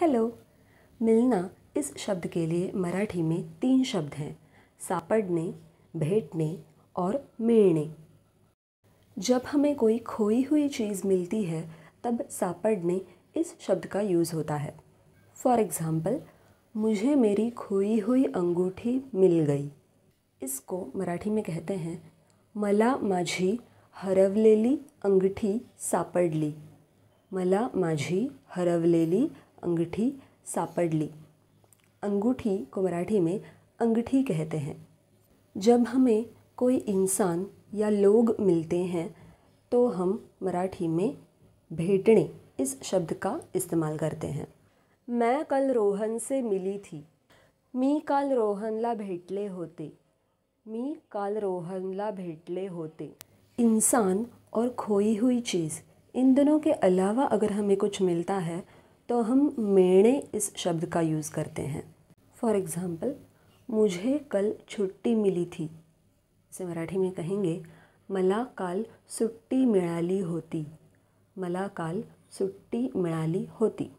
hello मिलना इस शब्द के लिए मराठी में तीन शब्द हैं सापड़ने भेंटने और मिलने जब हमें कोई खोई हुई चीज़ मिलती है तब सापड़ने इस शब्द का यूज़ होता है फॉर एग्ज़ाम्पल मुझे मेरी खोई हुई अंगूठी मिल गई इसको मराठी में कहते हैं मला माझी हरवलेली अंगठी सापडली मला माझी हरवलेली अंगूठी सापडली अंगूठी को मराठी में अंगूठी कहते हैं जब हमें कोई इंसान या लोग मिलते हैं तो हम मराठी में भेटने इस शब्द का इस्तेमाल करते हैं मैं कल रोहन से मिली थी मी काल रोहनला भेटले होते मी काल रोहनला भेटले होते इंसान और खोई हुई चीज़ इन दोनों के अलावा अगर हमें कुछ मिलता है तो हम मेणे इस शब्द का यूज़ करते हैं फॉर एग्ज़ाम्पल मुझे कल छुट्टी मिली थी इसे मराठी में कहेंगे मला काल सुट्टी मिलाली होती मला काल सुट्टी मिलाली होती